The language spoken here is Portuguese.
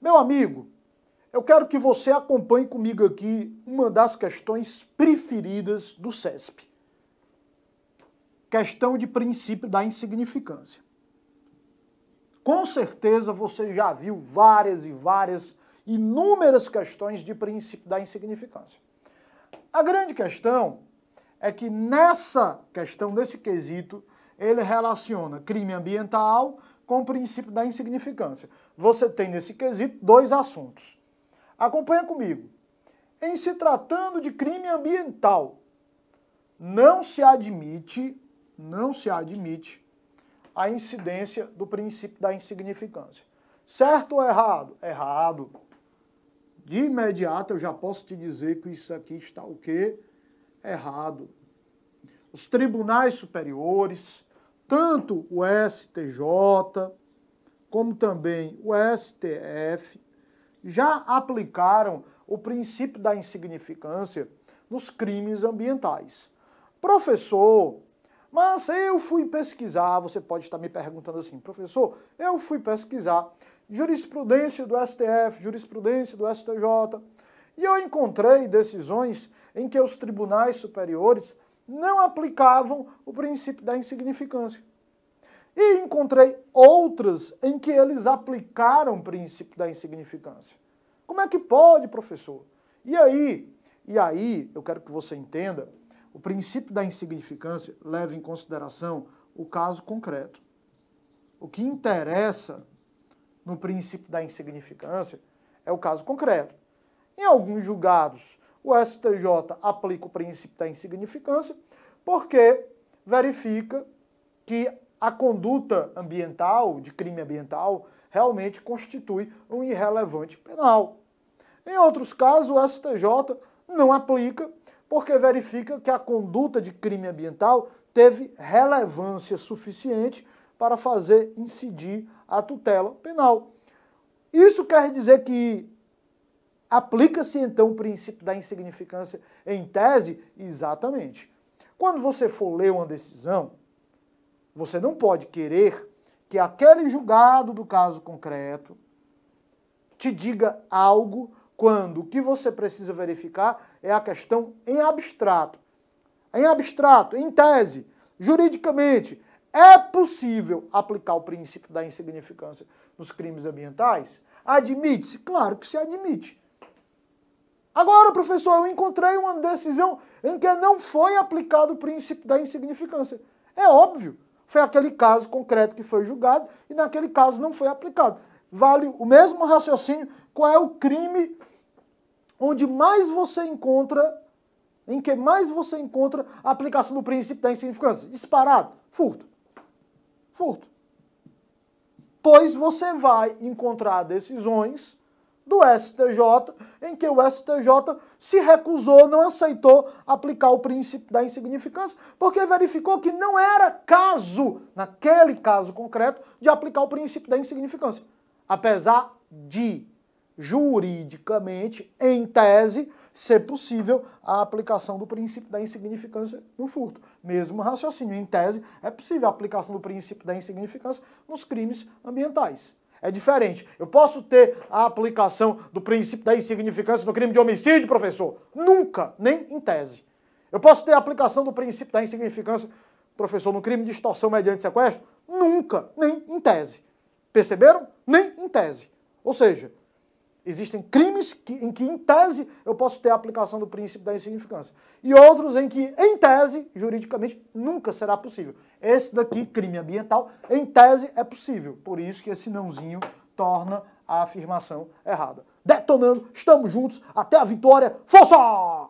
Meu amigo, eu quero que você acompanhe comigo aqui uma das questões preferidas do CESP. Questão de princípio da insignificância. Com certeza você já viu várias e várias, inúmeras questões de princípio da insignificância. A grande questão é que nessa questão, nesse quesito, ele relaciona crime ambiental com o princípio da insignificância. Você tem nesse quesito dois assuntos. Acompanha comigo. Em se tratando de crime ambiental, não se admite, não se admite a incidência do princípio da insignificância. Certo ou errado? Errado. De imediato eu já posso te dizer que isso aqui está o quê? Errado. Os tribunais superiores, tanto o STJ como também o STF já aplicaram o princípio da insignificância nos crimes ambientais. Professor, mas eu fui pesquisar, você pode estar me perguntando assim, professor, eu fui pesquisar jurisprudência do STF, jurisprudência do STJ, e eu encontrei decisões em que os tribunais superiores não aplicavam o princípio da insignificância. E encontrei outras em que eles aplicaram o princípio da insignificância. Como é que pode, professor? E aí, e aí, eu quero que você entenda, o princípio da insignificância leva em consideração o caso concreto. O que interessa no princípio da insignificância é o caso concreto. Em alguns julgados, o STJ aplica o princípio da insignificância, porque verifica que a conduta ambiental, de crime ambiental, realmente constitui um irrelevante penal. Em outros casos, o STJ não aplica, porque verifica que a conduta de crime ambiental teve relevância suficiente para fazer incidir a tutela penal. Isso quer dizer que Aplica-se então o princípio da insignificância em tese? Exatamente. Quando você for ler uma decisão, você não pode querer que aquele julgado do caso concreto te diga algo quando o que você precisa verificar é a questão em abstrato. Em abstrato, em tese, juridicamente, é possível aplicar o princípio da insignificância nos crimes ambientais? Admite-se? Claro que se admite. Agora, professor, eu encontrei uma decisão em que não foi aplicado o princípio da insignificância. É óbvio. Foi aquele caso concreto que foi julgado e naquele caso não foi aplicado. Vale o mesmo raciocínio. Qual é o crime onde mais você encontra, em que mais você encontra a aplicação do princípio da insignificância? Disparado. Furto. Furto. Pois você vai encontrar decisões do STJ, em que o STJ se recusou, não aceitou aplicar o princípio da insignificância, porque verificou que não era caso, naquele caso concreto, de aplicar o princípio da insignificância. Apesar de, juridicamente, em tese, ser possível a aplicação do princípio da insignificância no furto. Mesmo raciocínio, em tese, é possível a aplicação do princípio da insignificância nos crimes ambientais. É diferente. Eu posso ter a aplicação do princípio da insignificância no crime de homicídio, professor? Nunca, nem em tese. Eu posso ter a aplicação do princípio da insignificância, professor, no crime de extorsão mediante sequestro? Nunca, nem em tese. Perceberam? Nem em tese. Ou seja, Existem crimes que, em que, em tese, eu posso ter a aplicação do princípio da insignificância. E outros em que, em tese, juridicamente, nunca será possível. Esse daqui, crime ambiental, em tese é possível. Por isso que esse nãozinho torna a afirmação errada. Detonando, estamos juntos, até a vitória. Força!